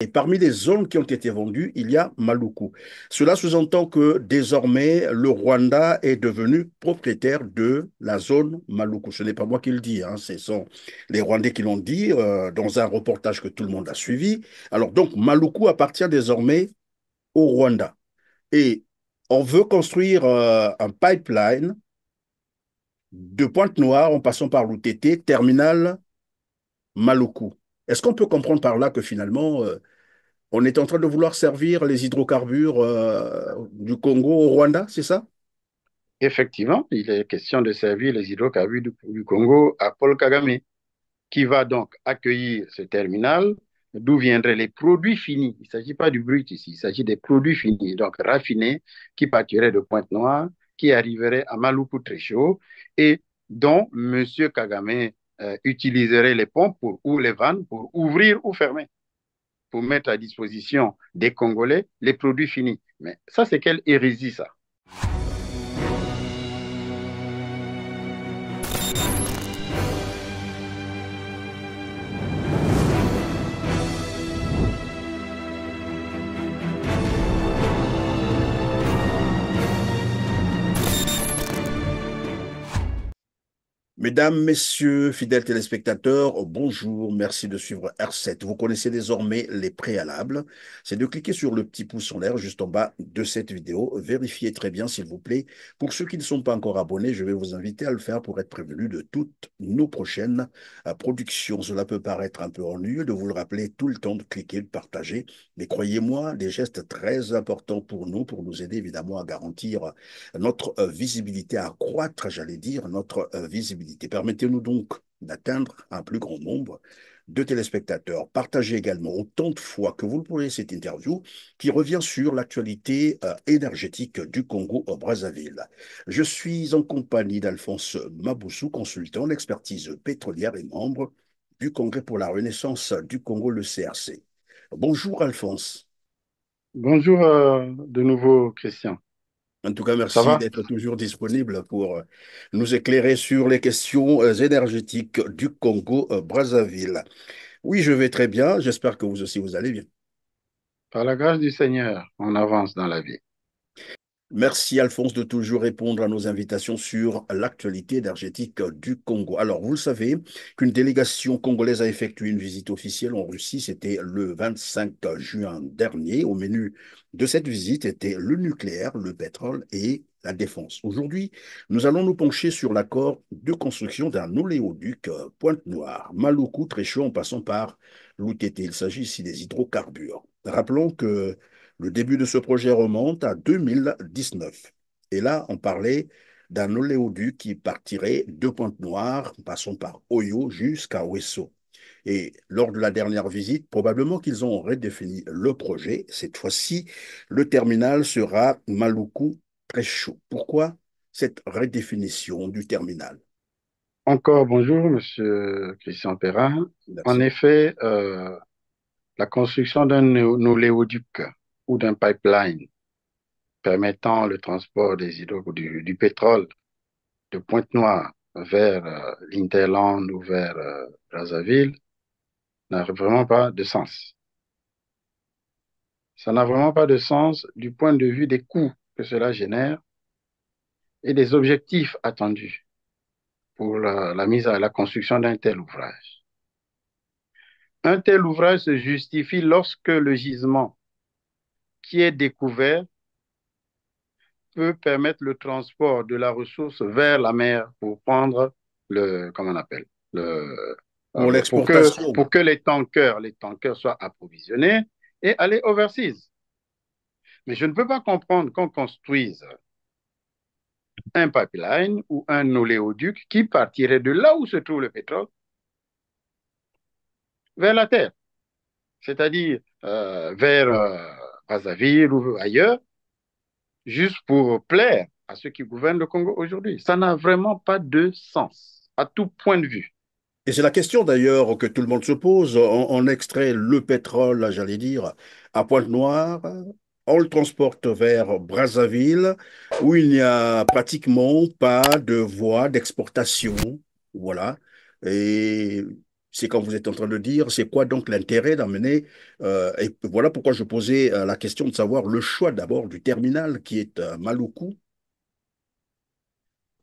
Et parmi les zones qui ont été vendues, il y a Maluku. Cela sous-entend que désormais, le Rwanda est devenu propriétaire de la zone Maluku. Ce n'est pas moi qui le dis, hein. ce sont les Rwandais qui l'ont dit euh, dans un reportage que tout le monde a suivi. Alors donc, Maluku appartient désormais au Rwanda. Et on veut construire euh, un pipeline de Pointe-Noire en passant par l'UTT, terminal Maluku. Est-ce qu'on peut comprendre par là que finalement, euh, on est en train de vouloir servir les hydrocarbures euh, du Congo au Rwanda, c'est ça Effectivement, il est question de servir les hydrocarbures du, Congo à Paul Kagame, qui va donc accueillir ce terminal d'où viendraient les produits finis. Il ne s'agit pas du brut ici, il s'agit des produits finis, donc raffinés, qui partiraient de Pointe-Noire, qui arriveraient à Maluku très et dont M. Kagame euh, utiliserait les pompes ou les vannes pour ouvrir ou fermer pour mettre à disposition des Congolais les produits finis. Mais ça, c'est quelle hérésie, ça Mesdames, Messieurs, fidèles téléspectateurs, oh, bonjour, merci de suivre R7. Vous connaissez désormais les préalables. C'est de cliquer sur le petit pouce en l'air juste en bas de cette vidéo. Vérifiez très bien, s'il vous plaît. Pour ceux qui ne sont pas encore abonnés, je vais vous inviter à le faire pour être prévenu de toutes nos prochaines euh, productions. Cela peut paraître un peu ennuyeux de vous le rappeler tout le temps, de cliquer, de partager. Mais croyez-moi, des gestes très importants pour nous, pour nous aider évidemment à garantir notre euh, visibilité, à accroître, j'allais dire, notre euh, visibilité Permettez-nous donc d'atteindre un plus grand nombre de téléspectateurs. Partagez également autant de fois que vous le pourrez cette interview qui revient sur l'actualité euh, énergétique du Congo au Brazzaville. Je suis en compagnie d'Alphonse Maboussou, consultant en expertise pétrolière et membre du Congrès pour la Renaissance du Congo, le CRC. Bonjour Alphonse. Bonjour euh, de nouveau Christian. En tout cas, merci d'être toujours disponible pour euh, nous éclairer sur les questions euh, énergétiques du Congo-Brazzaville. Euh, oui, je vais très bien. J'espère que vous aussi, vous allez bien. Par la grâce du Seigneur, on avance dans la vie. Merci Alphonse de toujours répondre à nos invitations sur l'actualité énergétique du Congo. Alors, vous le savez qu'une délégation congolaise a effectué une visite officielle en Russie, c'était le 25 juin dernier. Au menu de cette visite était le nucléaire, le pétrole et la défense. Aujourd'hui, nous allons nous pencher sur l'accord de construction d'un oléoduc Pointe-Noire, Maloukou, chaud en passant par l'UTT. Il s'agit ici des hydrocarbures. Rappelons que le début de ce projet remonte à 2019. Et là, on parlait d'un oléoduc qui partirait de Pointe-Noire, passant par Oyo jusqu'à Wesso. Et lors de la dernière visite, probablement qu'ils ont redéfini le projet. Cette fois-ci, le terminal sera Maluku très chaud. Pourquoi cette redéfinition du terminal Encore bonjour, Monsieur Christian Perrin. En effet, euh, la construction d'un oléoduc ou d'un pipeline permettant le transport des du, du, pétrole de Pointe-Noire vers euh, l'Interland ou vers euh, Brazzaville n'a vraiment pas de sens. Ça n'a vraiment pas de sens du point de vue des coûts que cela génère et des objectifs attendus pour la mise à la construction d'un tel ouvrage. Un tel ouvrage se justifie lorsque le gisement qui est découvert peut permettre le transport de la ressource vers la mer pour prendre le, comment on appelle, le, euh, pour, que, pour que les tankers, les tankers soient approvisionnés et aller overseas. Mais je ne peux pas comprendre qu'on construise un pipeline ou un oléoduc qui partirait de là où se trouve le pétrole vers la terre, c'est-à-dire euh, vers euh, Brazzaville ou ailleurs, juste pour plaire à ceux qui gouvernent le Congo aujourd'hui. Ça n'a vraiment pas de sens, à tout point de vue. Et c'est la question d'ailleurs que tout le monde se pose. On, extrait le pétrole, j'allais dire, à Pointe-Noire, on le transporte vers Brazzaville, où il n'y a pratiquement pas de voie d'exportation. Voilà. Et c'est comme vous êtes en train de dire, c'est quoi donc l'intérêt d'amener euh, Et voilà pourquoi je posais euh, la question de savoir le choix d'abord du terminal qui est à euh, Maloukou.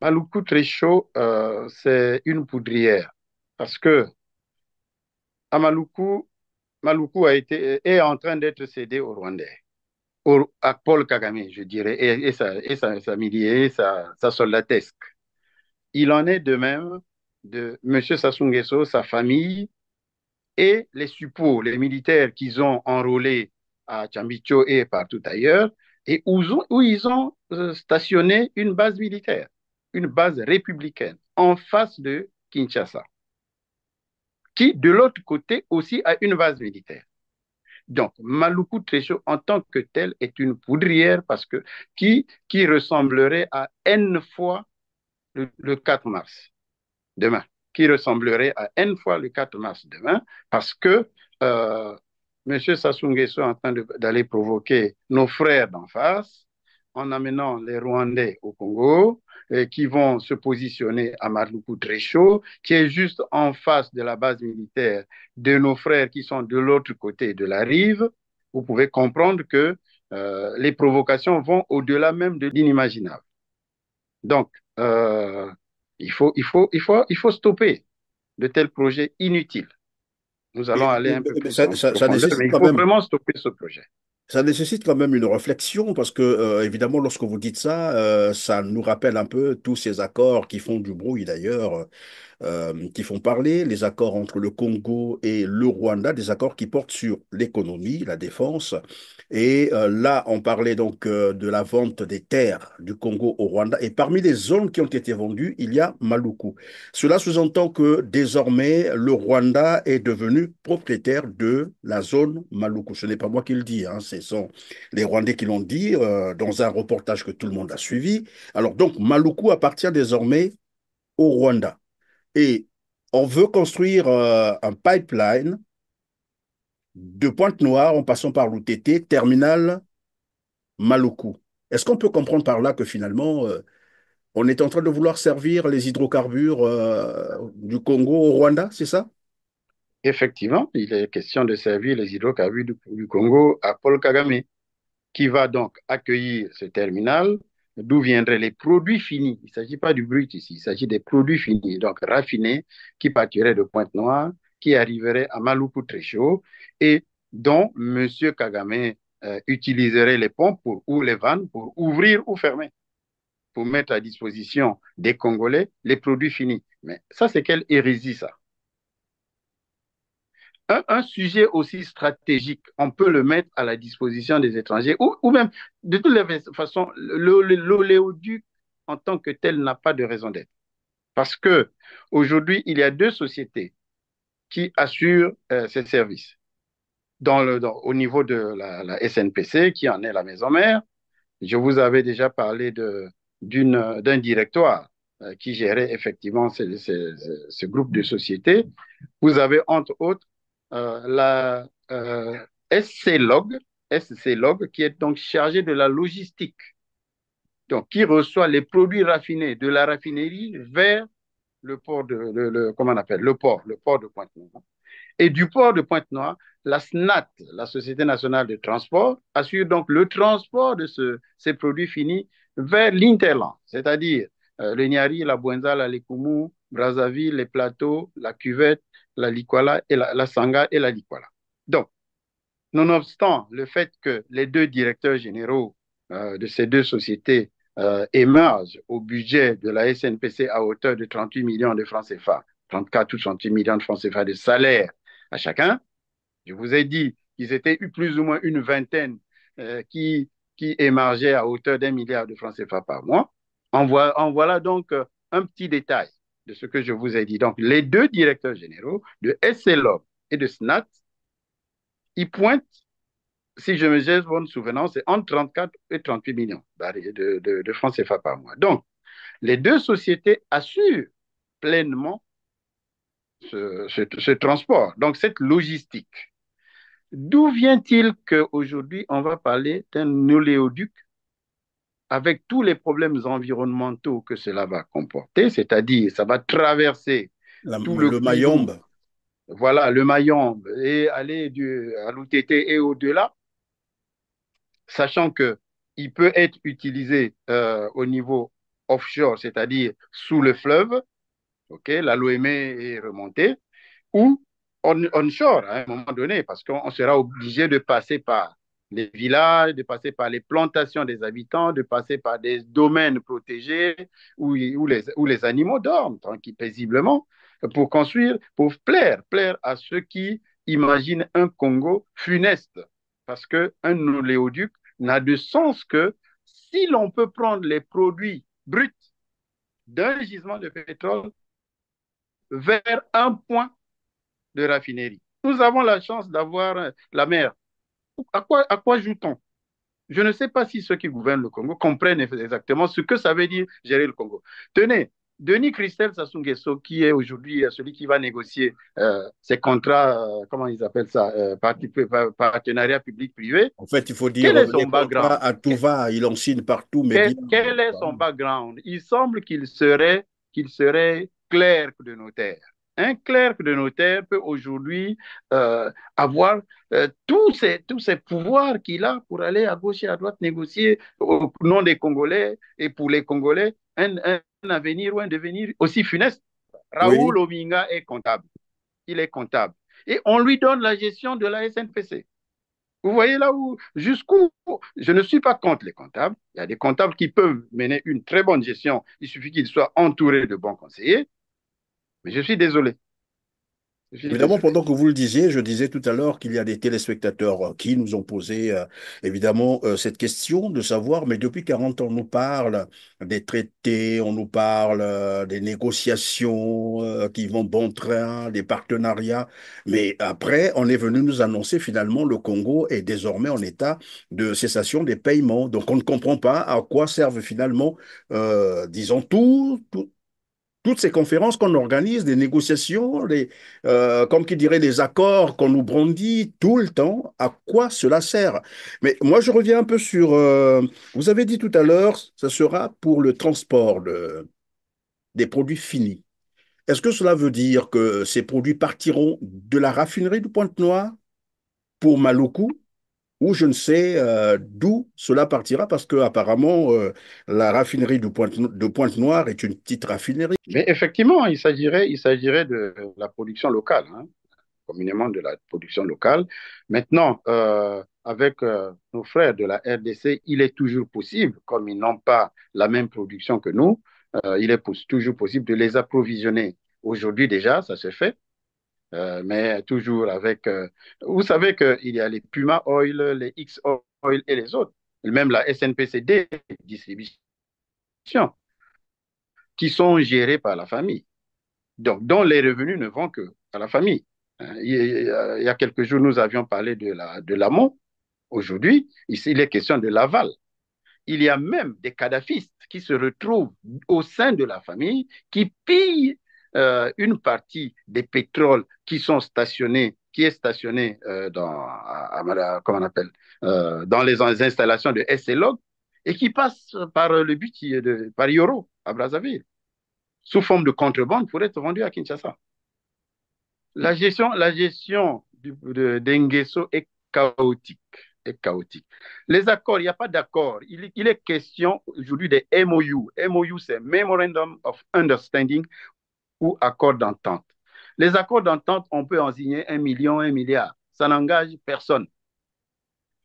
Maluku très chaud, c'est une poudrière parce que à Maloukou, Maloukou a été, est en train d'être cédé au Rwandais, à Paul Kagame, je dirais, et, et, sa, et, et sa soldatesque. Il en est de même de M. Sassou Nguesso, sa famille et les suppôts, les militaires qu'ils ont enrôlés à Chambicho et partout ailleurs, et où, ils ont euh, stationné une base militaire, une base républicaine, en face de Kinshasa, qui de l'autre côté aussi a une base militaire. Donc, Maluku Tresho, en tant que tel est une poudrière parce que qui, qui ressemblerait à N fois le 4 mars demain, qui ressemblerait à N fois le 4 mars demain, parce que euh, M. Sassou est en train d'aller provoquer nos frères d'en face en amenant les Rwandais au Congo, et euh, qui vont se positionner à Marloukou très chaud, qui est juste en face de la base militaire de nos frères qui sont de l'autre côté de la rive. Vous pouvez comprendre que euh, les provocations vont au-delà même de l'inimaginable. Donc, euh, il faut, il faut, il faut, il faut stopper de tels projets inutiles. Nous allons aller un peu plus loin. mais il faut vraiment stopper ce projet. Ça nécessite quand même une réflexion parce que, euh, évidemment, lorsque vous dites ça, euh, ça nous rappelle un peu tous ces accords qui font du bruit d'ailleurs euh, qui font parler, les accords entre le Congo et le Rwanda, des accords qui portent sur l'économie, la défense. Et euh, là, on parlait donc euh, de la vente des terres du Congo au Rwanda. Et parmi les zones qui ont été vendues, il y a Maluku. Cela sous-entend que désormais, le Rwanda est devenu propriétaire de la zone Maluku. Ce n'est pas moi qui le dis, hein. ce sont les Rwandais qui l'ont dit dans un reportage que tout le monde a suivi. Alors donc, Maluku appartient désormais au Rwanda. Et on veut construire euh, un pipeline de Pointe-Noire en passant par l'UTT, terminal Maloukou. Est-ce qu'on peut comprendre par là que finalement, euh, on est en train de vouloir servir les hydrocarbures euh, du Congo au Rwanda, c'est ça Effectivement, il est question de servir les hydrocarbures du Congo à Paul Kagame, qui va donc accueillir ce terminal d'où viendraient les produits finis. Il ne s'agit pas du brut ici, il s'agit des produits finis, donc raffinés, qui partiraient de Pointe-Noire, qui arriveraient à maloukou très chaud et dont M. Kagame euh, utiliserait les ponts ou les vannes pour ouvrir ou fermer, pour mettre à disposition des Congolais les produits finis. Mais ça, c'est quelle hérésie, ça un, sujet aussi stratégique, on peut le mettre à la disposition des étrangers ou, même, de toutes les façons, l'oléoduc en tant que tel n'a pas de raison d'être. Parce que aujourd'hui, il y a deux sociétés qui assurent euh, ces services. Dans le, au niveau de la, SNPC, qui en est la maison mère, je vous avais déjà parlé d'un directoire euh, qui gérait effectivement ce groupe de sociétés. Vous avez entre autres euh, la euh, SC-LOG, qui est donc chargée de la logistique, donc qui reçoit les produits raffinés de la raffinerie vers le port de, le, comment on appelle, le port, le port de Pointe-Noire. Et du port de Pointe-Noire, la SNAT, la Société nationale de transport, assure donc le transport de ce, ces produits finis vers l'Interland, c'est-à-dire le euh, Niari, la Buenza, la Brazzaville, les plateaux, la cuvette, la Likwala et la, Sangha et la Likwala. Donc, nonobstant le fait que les deux directeurs généraux euh, de ces deux sociétés euh, émergent au budget de la SNPC à hauteur de 38 millions de francs CFA, 34 ou 38 millions de francs CFA de salaire à chacun, je vous ai dit qu'ils étaient plus ou moins une vingtaine euh, qui, qui émergeaient à hauteur d'un milliard de francs CFA par mois. en voilà donc un petit détail de ce que je vous ai dit. Donc, les deux directeurs généraux de SLOB et de SNAT, ils pointent, si je me gère bonne souvenance, c'est entre 34 et 38 millions de, de, francs CFA par mois. Donc, les deux sociétés assurent pleinement ce, ce transport, donc cette logistique. D'où vient-il qu'aujourd'hui, on va parler d'un oléoduc avec tous les problèmes environnementaux que cela va comporter, c'est-à-dire ça va traverser tout le, Mayombe. Voilà, le Mayombe et aller du, à l'UTT et au-delà, sachant que il peut être utilisé euh, au niveau offshore, c'est-à-dire sous le fleuve, ok, l'OME est remontée, ou onshore à un moment donné, parce qu'on sera obligé de passer par les villages, de passer par les plantations des habitants, de passer par des domaines protégés où, où, les, où les animaux dorment tranquillement, paisiblement, pour construire, pour plaire, plaire à ceux qui imaginent un Congo funeste. Parce qu'un oléoduc n'a de sens que si l'on peut prendre les produits bruts d'un gisement de pétrole vers un point de raffinerie. Nous avons la chance d'avoir la mer à quoi, quoi joue-t-on Je ne sais pas si ceux qui gouvernent le Congo comprennent exactement ce que ça veut dire gérer le Congo. Tenez, Denis Christel Sassou qui est aujourd'hui euh, celui qui va négocier ses euh, ces contrats, euh, comment ils appellent ça, partenariat public-privé. En fait, il faut dire quel est à tout va, il en signe partout. Mais quel, est son background Il semble qu'il serait, qu'il serait clerc de notaire un clerc de notaire peut aujourd'hui euh, avoir euh, tous, ces, tous ces pouvoirs qu'il a pour aller à gauche et à droite négocier au nom des Congolais et pour les Congolais un, avenir ou un devenir aussi funeste. Raoul Ominga est comptable. Il est comptable. Et on lui donne la gestion de la SNPC. Vous voyez là où, jusqu'où, je ne suis pas contre les comptables. Il y a des comptables qui peuvent mener une très bonne gestion. Il suffit qu'ils soient entourés de bons conseillers. Mais je suis désolé. Évidemment, pendant que vous le disiez, je disais tout à l'heure qu'il y a des téléspectateurs euh, qui nous ont posé euh, évidemment euh, cette question de savoir, mais depuis 40 ans, on nous parle des traités, on nous parle des négociations qui vont bon train, des partenariats, mais après, on est venu nous annoncer finalement le Congo est désormais en état de cessation des paiements. Donc on ne comprend pas à quoi servent finalement, disons, tout, toutes ces conférences qu'on organise, des négociations, les, euh, comme qui dirait, les accords qu'on nous brandit tout le temps, à quoi cela sert Mais moi, je reviens un peu sur. Euh, vous avez dit tout à l'heure, ça sera pour le transport des produits finis. Est-ce que cela veut dire que ces produits partiront de la raffinerie du Pointe-Noire pour Maloukou ou je ne sais euh, d'où cela partira, parce que apparemment euh, la raffinerie de Pointe-Noire est une petite raffinerie. Mais effectivement, il s'agirait, il s'agirait de la production locale, hein, communément de la production locale. Maintenant, euh, avec nos frères de la RDC, il est toujours possible, comme ils n'ont pas la même production que nous, il est toujours possible de les approvisionner. Aujourd'hui déjà, ça se fait. Euh, mais toujours avec. Euh, vous savez qu'il y a les Puma Oil, les X Oil et les autres, même la SNPCD distribution, qui sont gérés par la famille, donc dont les revenus ne vont que à la famille. Hein. Il y a quelques jours, nous avions parlé de la de l'amont. Aujourd'hui, ici, il est question de l'aval. Il y a même des kadhafistes qui se retrouvent au sein de la famille, qui pillent euh, une partie des pétroles qui sont stationnés, qui est stationné euh, dans, comment on appelle, euh, dans les installations de SLOG et qui passe par le but de, par Yoro à Brazzaville, sous forme de contrebande pour être vendu à Kinshasa. La gestion, la gestion de, est chaotique. Est chaotique. Les accords, il n'y a pas d'accord. Il, il, est question aujourd'hui des MOU. MOU, c'est Memorandum of Understanding ou accords d'entente. Les accords d'entente, on peut en signer un million, un milliard. Ça n'engage personne.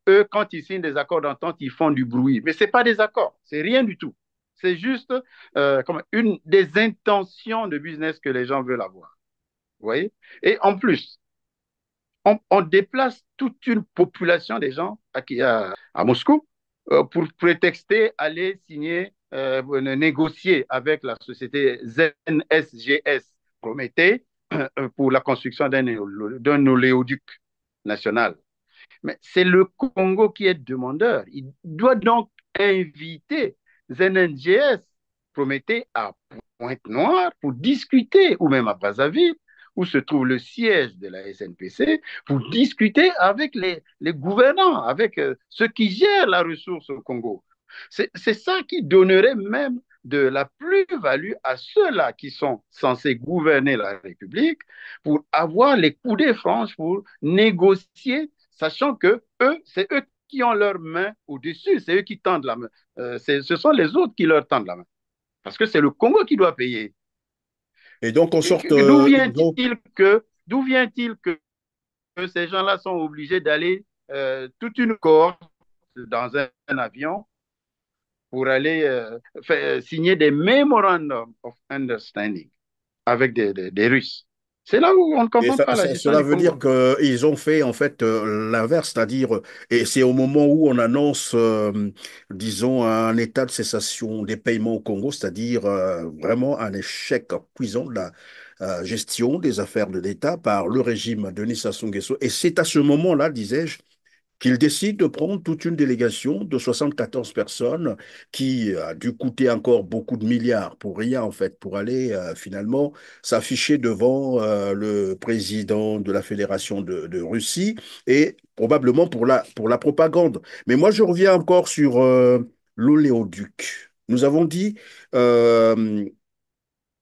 Eux, quand ils signent des accords d'entente, ils font du bruit. Mais ce n'est pas des accords, c'est rien du tout. C'est juste euh, comme une des intentions de business que les gens veulent avoir. Vous voyez Et en plus, on, déplace toute une population des gens à, à Moscou euh, pour prétexter aller signer euh, négocier avec la société ZNSGS Prométhée euh, pour la construction d'un oléoduc national. Mais c'est le Congo qui est demandeur. Il doit donc inviter ZNSGS Prométhée à Pointe-Noire pour discuter, ou même à Brazzaville, où se trouve le siège de la SNPC, pour discuter avec les, les gouvernants, avec euh, ceux qui gèrent la ressource au Congo. C'est ça qui donnerait même de la plus-value à ceux-là qui sont censés gouverner la République pour avoir les coudées franches pour négocier, sachant que eux, c'est eux qui ont leur main au-dessus, c'est eux qui tendent la main. Euh, ce sont les autres qui leur tendent la main. Parce que c'est le Congo qui doit payer. Et donc, on sort. Euh, d'où vient-il que, vient que, ces gens-là sont obligés d'aller euh, toute une cohorte dans un avion pour aller euh, euh, signer des memorandums of understanding avec des, des, Russes. C'est là où on ne comprend pas Cela veut dire qu'ils ont fait en fait euh, l'inverse, c'est-à-dire, et c'est au moment où on annonce, disons, un état de cessation des paiements au Congo, c'est-à-dire vraiment un échec cuisant de la, gestion des affaires de l'État par le régime de Nissa Nguesso. Et c'est à ce moment-là, disais-je, qu'il décide de prendre toute une délégation de 74 personnes qui euh, a dû coûter encore beaucoup de milliards pour rien en fait, pour aller euh, finalement s'afficher devant euh, le président de la Fédération de, Russie et probablement pour la, pour la propagande. Mais moi je reviens encore sur l'oléoduc. Nous avons dit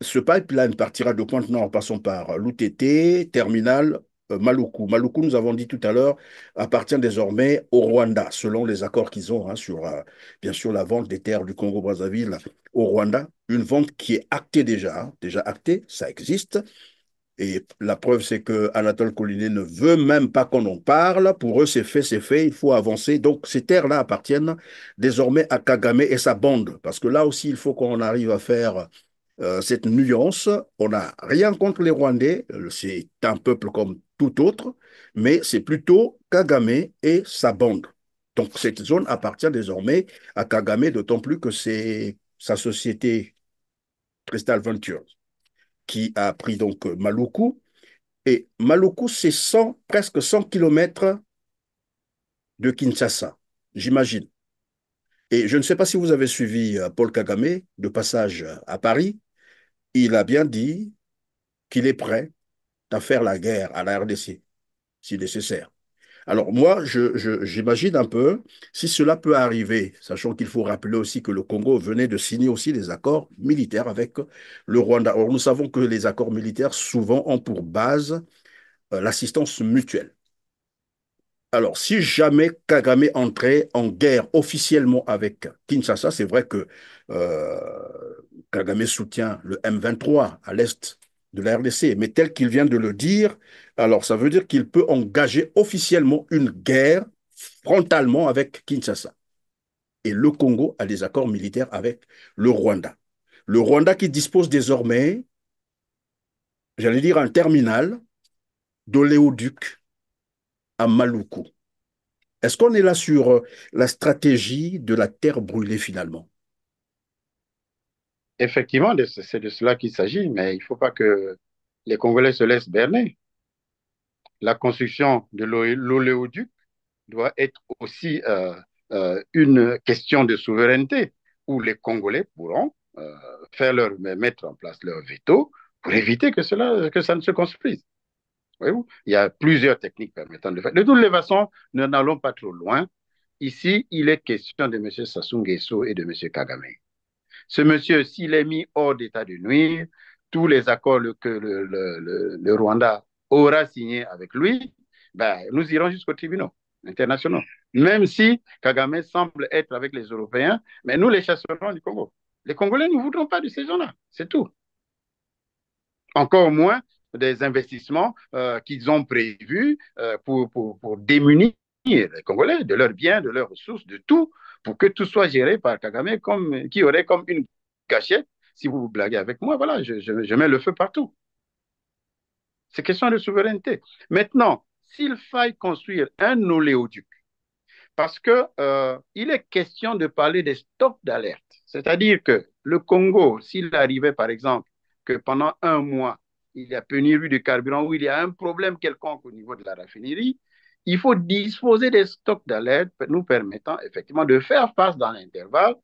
ce pipeline partira de Pointe-Nord, passant par l'UTT, terminal, euh, Maluku. Maluku, nous avons dit tout à l'heure, appartient désormais au Rwanda, selon les accords qu'ils ont hein, sur, euh, bien sûr, la vente des terres du Congo-Brazzaville au Rwanda. Une vente qui est actée déjà, hein, déjà actée, ça existe. Et la preuve, c'est que Anatole Collinet ne veut même pas qu'on en parle. Pour eux, c'est fait, c'est fait, il faut avancer. Donc, ces terres-là appartiennent désormais à Kagame et sa bande. Parce que là aussi, il faut qu'on arrive à faire euh, cette nuance. On n'a rien contre les Rwandais. C'est un peuple comme tout autre, mais c'est plutôt Kagame et sa bande. Donc cette zone appartient désormais à Kagame, d'autant plus que c'est sa société Crystal Ventures qui a pris donc euh, Maluku. Et Maluku, c'est 100, presque 100 kilomètres de Kinshasa, j'imagine. Et je ne sais pas si vous avez suivi euh, Paul Kagame de passage euh, à Paris. Il a bien dit qu'il est prêt à faire la guerre à la RDC, si nécessaire. Alors moi, j'imagine un peu si cela peut arriver, sachant qu'il faut rappeler aussi que le Congo venait de signer aussi des accords militaires avec le Rwanda. Or, nous savons que les accords militaires souvent ont pour base euh, l'assistance mutuelle. Alors, si jamais Kagame entrait en guerre officiellement avec Kinshasa, c'est vrai que euh, Kagame soutient le M23 à l'est de la RDC. Mais tel qu'il vient de le dire, alors ça veut dire qu'il peut engager officiellement une guerre frontalement avec Kinshasa. Et le Congo a des accords militaires avec le Rwanda. Le Rwanda qui dispose désormais, j'allais dire, un terminal d'oléoduc à Maluku. Est-ce qu'on est là sur la stratégie de la terre brûlée finalement Effectivement, c'est de cela qu'il s'agit, mais il ne faut pas que les Congolais se laissent berner. La construction de l'oléoduc doit être aussi euh, euh, une question de souveraineté où les Congolais pourront euh, faire leur, mettre en place leur veto pour éviter que, cela, que ça ne se construise. il y a plusieurs techniques permettant de faire. De toutes les façons, nous n'allons pas trop loin. Ici, il est question de M. Sassou et de M. Kagame. Ce monsieur, s'il est mis hors d'état de nuire, tous les accords que le, Rwanda aura signés avec lui, ben, nous irons jusqu'au tribunal international. Même si Kagame semble être avec les Européens, mais nous les chasserons du Congo. Les Congolais ne voudront pas de ces gens-là, c'est tout. Encore moins des investissements euh, qu'ils ont prévus euh, pour, pour démunir les Congolais, de leurs biens, de leurs ressources, de tout, pour que tout soit géré par Kagame, comme, qui aurait comme une cachette. Si vous vous blaguez avec moi, voilà, je, mets le feu partout. C'est question de souveraineté. Maintenant, s'il faille construire un oléoduc, parce qu'il euh, est question de parler des stocks d'alerte, c'est-à-dire que le Congo, s'il arrivait par exemple que pendant un mois, il y a pénurie de carburant ou il y a un problème quelconque au niveau de la raffinerie, il faut disposer des stocks d'alerte nous permettant effectivement de faire face dans l'intervalle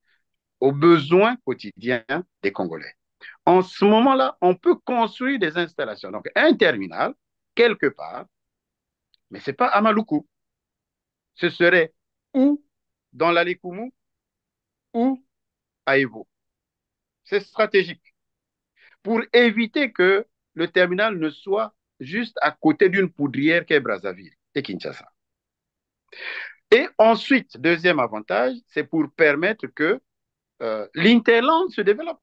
aux besoins quotidiens des Congolais. En ce moment-là, on peut construire des installations. Donc, un terminal, quelque part, mais ce n'est pas à Maluku. Ce serait ou dans l'Alikoumou ou à Evo. C'est stratégique pour éviter que le terminal ne soit juste à côté d'une poudrière qu'est Brazzaville et Kinshasa. Et ensuite, deuxième avantage, c'est pour permettre que euh, l'Interland se développe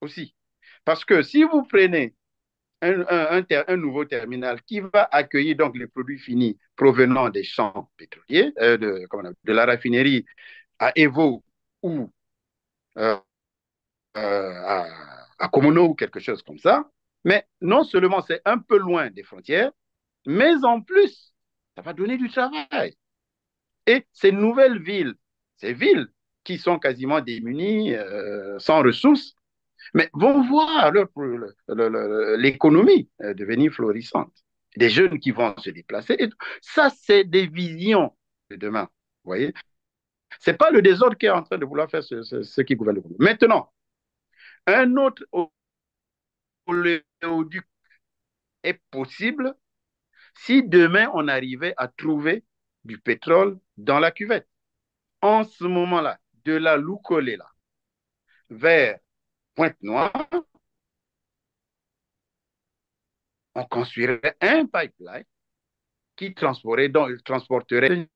aussi. Parce que si vous prenez un, nouveau terminal qui va accueillir donc les produits finis provenant des champs pétroliers, euh, de, la raffinerie à Evo ou euh, euh, à Komono ou quelque chose comme ça. Mais non seulement c'est un peu loin des frontières, mais en plus, ça va donner du travail. Et ces nouvelles villes, ces villes qui sont quasiment démunies, euh, sans ressources, mais vont voir l'économie euh, devenir florissante. Des jeunes qui vont se déplacer. ça, c'est des visions de demain. Vous voyez Ce n'est pas le désordre qui est en train de vouloir faire ce, qui gouverne le monde. Maintenant, un autre oléoduc est possible si demain, on arrivait à trouver du pétrole dans la cuvette, en ce moment-là, de la là, vers Pointe-Noire, on construirait un pipeline qui transporterait, transporterait.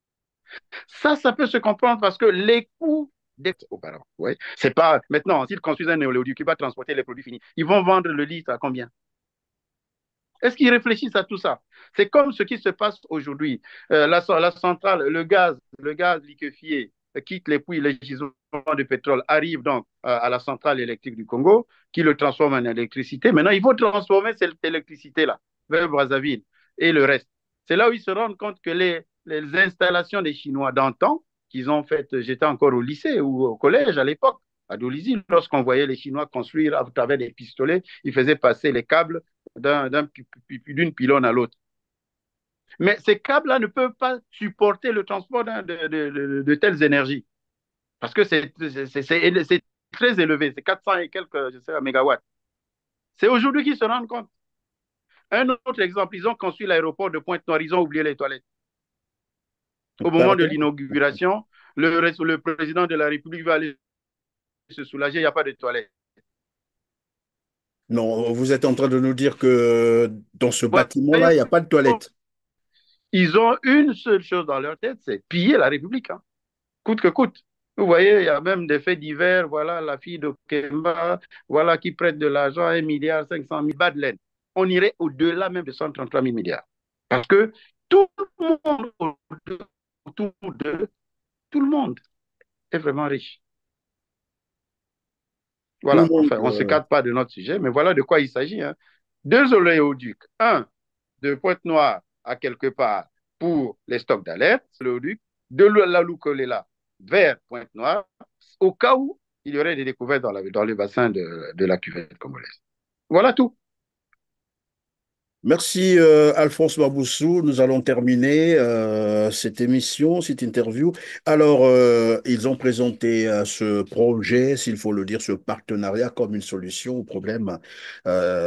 Ça, ça peut se comprendre parce que les coûts d'être... auparavant, c'est pas maintenant, s'ils construisent un néoléoduc qui va transporter les produits finis, ils vont vendre le litre à combien est-ce qu'ils réfléchissent à tout ça C'est comme ce qui se passe aujourd'hui. Euh, la, centrale, le gaz, le gaz liquéfié quitte les puits, les gisements de pétrole arrive donc euh, à, la centrale électrique du Congo, qui le transforme en électricité. Maintenant, il faut transformer cette électricité-là vers Brazzaville et le reste. C'est là où ils se rendent compte que les, installations des Chinois d'antan, qu'ils ont faites, j'étais encore au lycée ou au collège à l'époque, à Doulizy, lorsqu'on voyait les Chinois construire à travers des pistolets, ils faisaient passer les câbles d'une pylône à l'autre. Mais ces câbles-là ne peuvent pas supporter le transport de, telles énergies. Parce que c'est très élevé, c'est 400 et quelques je sais, mégawatts. C'est aujourd'hui qu'ils se rendent compte. Un autre exemple, ils ont construit l'aéroport de Pointe-Noire, ils ont oublié les toilettes. Au moment de l'inauguration, le, le président de la République va aller se soulager, il n'y a pas de toilettes. Non, vous êtes en train de nous dire que euh, dans ce bâtiment-là, il n'y a pas de toilette. Ils ont une seule chose dans leur tête, c'est piller la République, hein. coûte que coûte. Vous voyez, il y a même des faits divers. Voilà la fille de Kemba, voilà qui prête de l'argent, 1 milliard 500 bas de laine. On irait au-delà même de 133 000 milliards. Parce que tout le monde autour d'eux, tout le monde est vraiment riche. Voilà, enfin, on ne se garde euh, pas de notre sujet, mais voilà de quoi il s'agit. Hein. Deux oléoducs, un de Pointe-Noire à quelque part pour les stocks d'alerte, l'oléoduc, de la là vers Pointe-Noire, au cas où il y aurait des découvertes dans, dans le bassin de, de la cuvette congolaise. Voilà tout. Merci euh, Alphonse Maboussou. Nous allons terminer euh, cette émission, cette interview. Alors, euh, ils ont présenté ce projet, s'il faut le dire, ce partenariat comme une solution au problème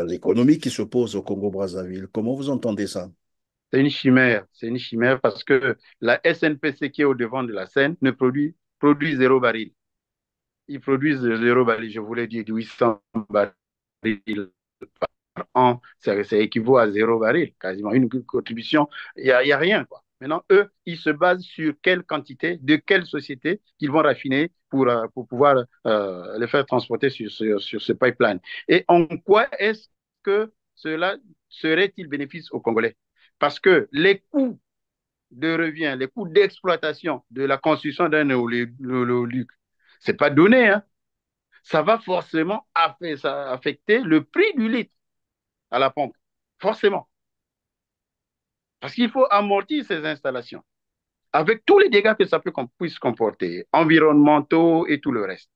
économique qui se pose au Congo-Brazzaville. Comment vous entendez ça C'est une chimère, c'est une chimère parce que la SNPC qui est au devant de la scène ne produit, produit zéro baril. Ils produisent zéro baril, je voulais dire 800 barils par en ça, équivaut à zéro baril, quasiment une contribution, il n'y a, y a rien. Quoi. Maintenant, eux, ils se basent sur quelle quantité, de quelle société ils vont raffiner pour, euh, pour pouvoir euh, les faire transporter sur, sur, ce pipeline. Et en quoi est-ce que cela serait-il bénéfice aux Congolais Parce que les coûts de revient, les coûts d'exploitation de la construction d'un oléoluc, ce n'est pas donné. Hein. Ça va forcément affecter le prix du litre à la pompe, forcément. Parce qu'il faut amortir ces installations avec tous les dégâts que ça peut, qu'on puisse comporter, environnementaux et tout le reste.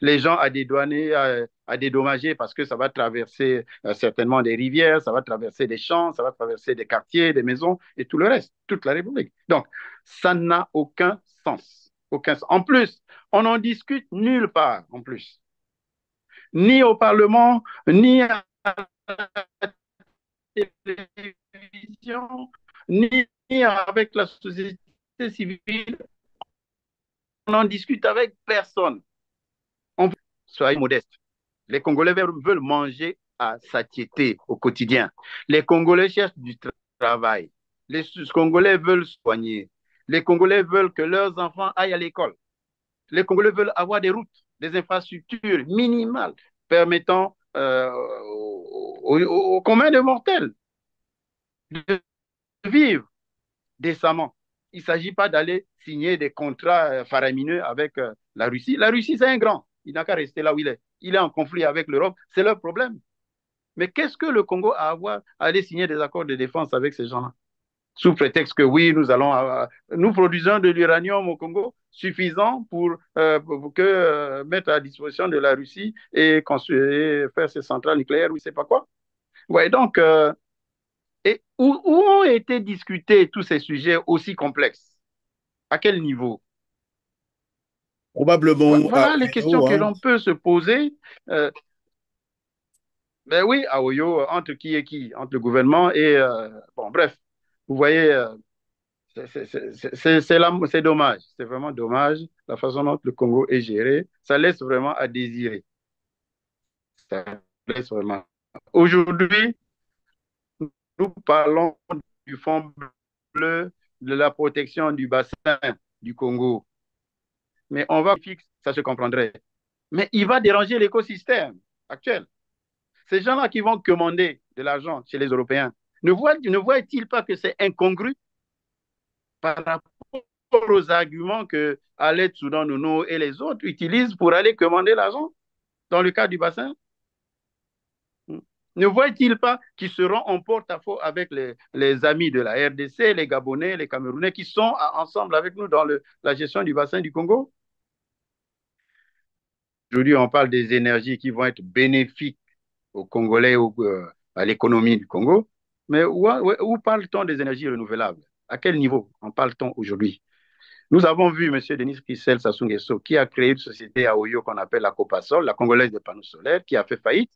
Les gens à dédouaner, à, à dédommager parce que ça va traverser euh, certainement des rivières, ça va traverser des champs, ça va traverser des quartiers, des maisons et tout le reste, toute la République. Donc, ça n'a aucun sens. Aucun En plus, on n'en discute nulle part, en plus. Ni au Parlement, ni à ni avec la société civile. On n'en discute avec personne. On... Soyez modestes. Les Congolais veulent manger à satiété au quotidien. Les Congolais cherchent du travail. Les Congolais veulent soigner. Les Congolais veulent que leurs enfants aillent à l'école. Les Congolais veulent avoir des routes, des infrastructures minimales permettant euh, au aux, de mortels de vivre décemment. Il ne s'agit pas d'aller signer des contrats euh, faramineux avec euh, la Russie. La Russie, c'est un grand. Il n'a qu'à rester là où il est. Il est en conflit avec l'Europe. C'est leur problème. Mais qu'est-ce que le Congo a à avoir à aller signer des accords de défense avec ces gens-là sous prétexte que oui, nous allons, euh, nous produisons de l'uranium au Congo suffisant pour, euh, que euh, mettre à disposition de la Russie et, construire, faire ses centrales nucléaires ou je sais pas quoi. Ouais, donc et où, ont été discutés tous ces sujets aussi complexes À quel niveau Probablement. Voilà les questions que hein. l'on peut se poser. Mais ben oui, à Oyo, entre qui et qui Entre le gouvernement et. bon, bref, vous voyez, euh, c'est dommage. C'est vraiment dommage la façon dont le Congo est géré. Ça laisse vraiment à désirer. Ça laisse vraiment. Aujourd'hui, nous parlons du fond bleu, de la protection du bassin du Congo. Mais on va fixer, ça se comprendrait. Mais il va déranger l'écosystème actuel. Ces gens-là qui vont commander de l'argent chez les Européens, ne voit-il pas que c'est incongru par rapport aux arguments que Alet Soudan Nouno et les autres utilisent pour aller commander l'argent dans le cas du bassin hmm. Ne voit-il pas qu'ils seront en porte-à-faux avec les, amis de la RDC, les Gabonais, les Camerounais qui sont ensemble avec nous dans la gestion du bassin du Congo Aujourd'hui, on parle des énergies qui vont être bénéfiques aux Congolais, ou euh, à l'économie du Congo. Mais où, parle-t-on des énergies renouvelables À quel niveau en parle-t-on aujourd'hui Nous avons vu M. Denis Kissel sassou qui a créé une société à Oyo qu'on appelle la Copasol, la Congolaise des panneaux solaires, qui a fait faillite,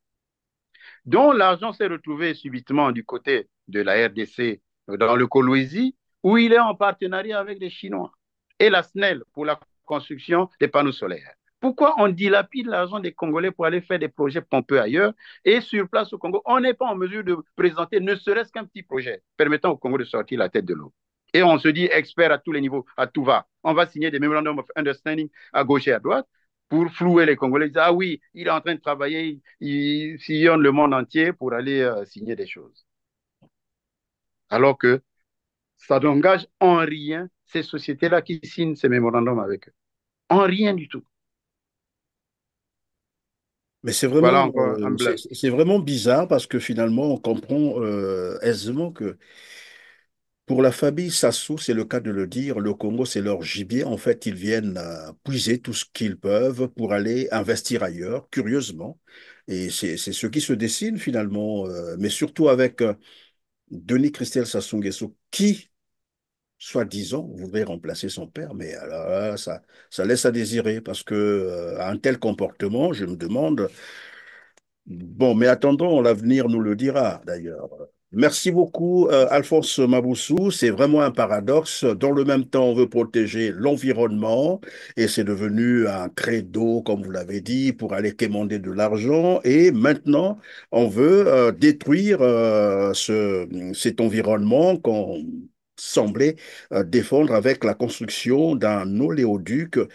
dont l'argent s'est retrouvé subitement du côté de la RDC dans le Colouisie, où il est en partenariat avec les Chinois et la SNEL pour la construction des panneaux solaires. Pourquoi on dilapide l'argent des Congolais pour aller faire des projets pompeux ailleurs et sur place au Congo, on n'est pas en mesure de présenter ne serait-ce qu'un petit projet permettant au Congo de sortir la tête de l'eau Et on se dit expert à tous les niveaux, à tout va. On va signer des memorandums of understanding à gauche et à droite pour flouer les Congolais. Ah oui, il est en train de travailler, il sillonne le monde entier pour aller euh, signer des choses. Alors que ça n'engage en rien ces sociétés-là qui signent ces mémorandums avec eux. En rien du tout. Mais c'est vraiment, euh, c'est vraiment bizarre parce que finalement, on comprend euh, aisément que pour la famille Sassou, c'est le cas de le dire, le Congo, c'est leur gibier. En fait, ils viennent euh, puiser tout ce qu'ils peuvent pour aller investir ailleurs, curieusement. Et c'est ce qui se dessine finalement, mais surtout avec Denis Christel Sassou qui soi-disant, voudrait remplacer son père, mais alors ah ça, laisse à désirer parce que euh, un tel comportement, je me demande. Bon, mais attendons, l'avenir nous le dira d'ailleurs. Merci beaucoup, euh, Alphonse Maboussou. C'est vraiment un paradoxe. Dans le même temps, on veut protéger l'environnement et c'est devenu un credo, comme vous l'avez dit, pour aller quémander de l'argent. Et maintenant, on veut euh, détruire cet environnement qu'on semblait euh, défendre avec la construction d'un oléoduc. Euh,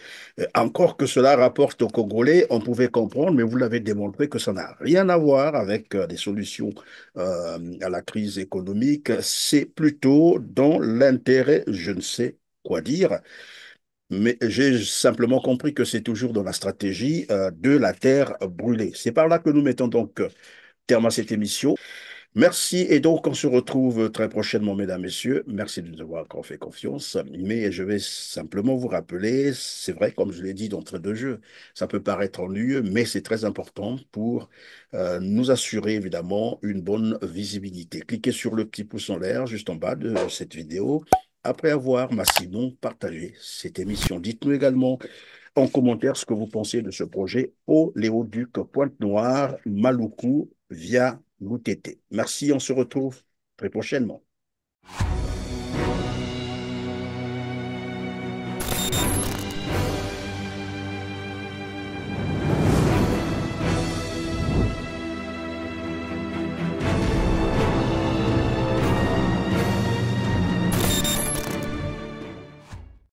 encore que cela rapporte aux Congolais, on pouvait comprendre, mais vous l'avez démontré que ça n'a rien à voir avec euh, des solutions à la crise économique. C'est plutôt dans l'intérêt, je ne sais quoi dire, mais j'ai simplement compris que c'est toujours dans la stratégie de la terre brûlée. C'est par là que nous mettons donc terme à cette émission. Merci. Et donc, on se retrouve très prochainement, mesdames, messieurs. Merci de nous avoir encore fait confiance. Mais je vais simplement vous rappeler, c'est vrai, comme je l'ai dit d'entrée de jeu, ça peut paraître ennuyeux, mais c'est très important pour euh, nous assurer, évidemment, une bonne visibilité. Cliquez sur le petit pouce en l'air juste en bas de cette vidéo après avoir massivement partagé cette émission. Dites-nous également en commentaire ce que vous pensez de ce projet au Léoduc Pointe-Noire, Maloukou, via Merci, on se retrouve très prochainement.